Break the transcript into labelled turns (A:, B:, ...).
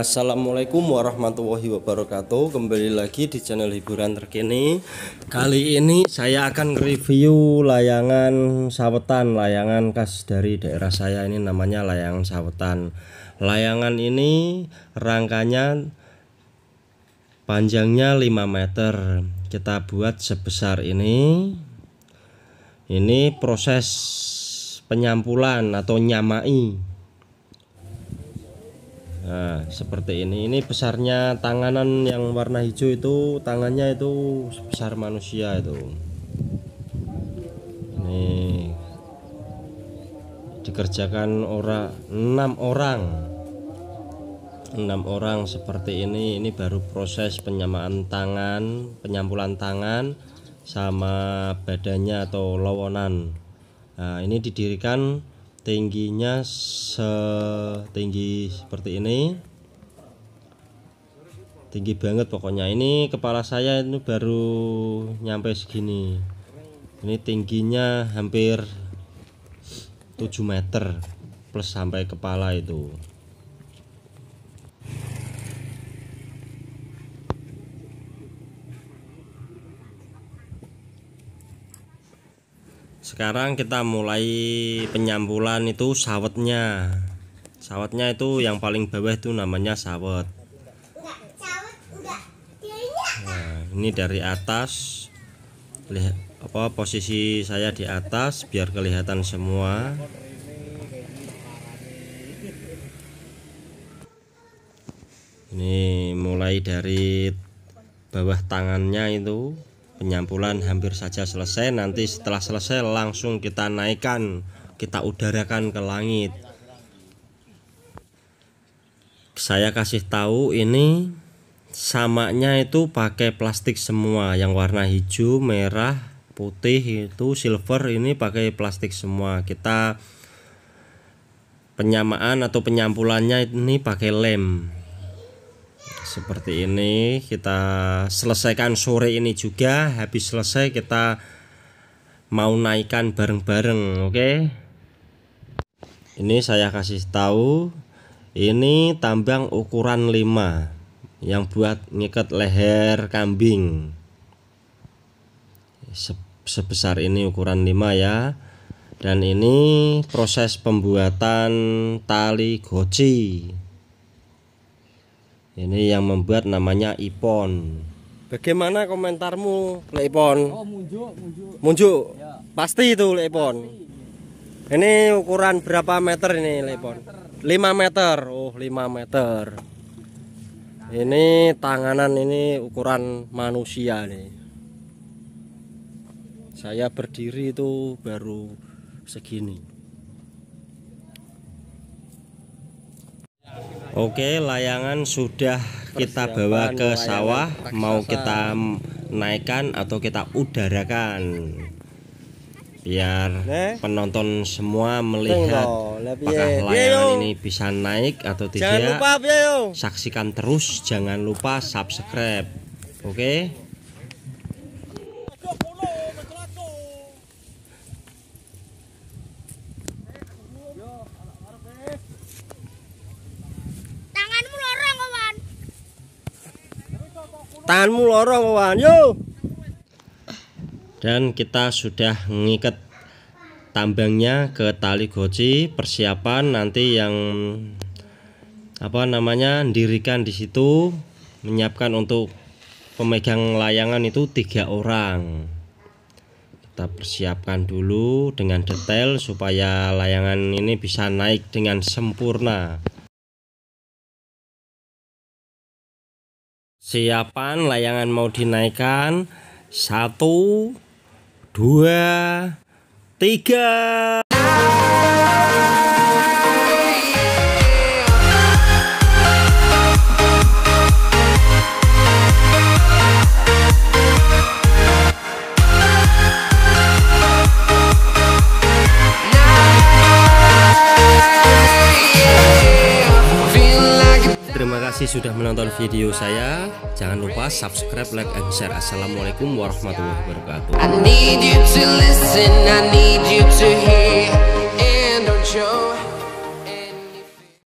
A: Assalamualaikum warahmatullahi wabarakatuh Kembali lagi di channel hiburan terkini Kali ini saya akan review layangan sawetan Layangan khas dari daerah saya ini namanya layangan sawetan Layangan ini rangkanya panjangnya 5 meter Kita buat sebesar ini Ini proses penyampulan atau nyamai Nah, seperti ini. Ini besarnya tanganan yang warna hijau itu tangannya itu sebesar manusia itu. Ini dikerjakan orang enam orang. enam orang seperti ini. Ini baru proses penyamaan tangan, penyampulan tangan sama badannya atau lawonan. Nah, ini didirikan tingginya setinggi seperti ini tinggi banget pokoknya ini kepala saya itu baru nyampe segini ini tingginya hampir 7 meter plus sampai kepala itu sekarang kita mulai penyambulan itu sawetnya sawetnya itu yang paling bawah itu namanya sawet nah ini dari atas lihat apa posisi saya di atas biar kelihatan semua ini mulai dari bawah tangannya itu penyampulan hampir saja selesai nanti setelah selesai langsung kita naikkan kita udarakan ke langit saya kasih tahu ini samanya itu pakai plastik semua yang warna hijau merah putih itu silver ini pakai plastik semua kita penyamaan atau penyampulannya ini pakai lem seperti ini kita selesaikan sore ini juga habis selesai kita mau naikkan bareng-bareng oke okay? ini saya kasih tahu ini tambang ukuran 5 yang buat ngikat leher kambing sebesar ini ukuran 5 ya dan ini proses pembuatan tali goci ini yang membuat namanya Ipon bagaimana komentarmu Le Ipon oh, munjuk munjuk, munjuk. Ya. pasti itu Le Ipon pasti. ini ukuran berapa meter ini Le Ipon 5 meter oh 5 meter ini tanganan ini ukuran manusia nih saya berdiri itu baru segini Oke, layangan sudah kita bawa ke sawah, mau kita naikkan atau kita udarakan. Biar penonton semua melihat apakah layangan ini bisa naik atau tidak. Saksikan terus, jangan lupa subscribe. Oke. tanganmu lorong kawan yo dan kita sudah mengikat tambangnya ke tali goci persiapan nanti yang apa namanya dirikan di situ menyiapkan untuk pemegang layangan itu tiga orang kita persiapkan dulu dengan detail supaya layangan ini bisa naik dengan sempurna Siapan layangan mau dinaikkan. Satu, dua, tiga. kasih sudah menonton video saya. Jangan lupa subscribe, like, and share. Assalamualaikum warahmatullahi wabarakatuh.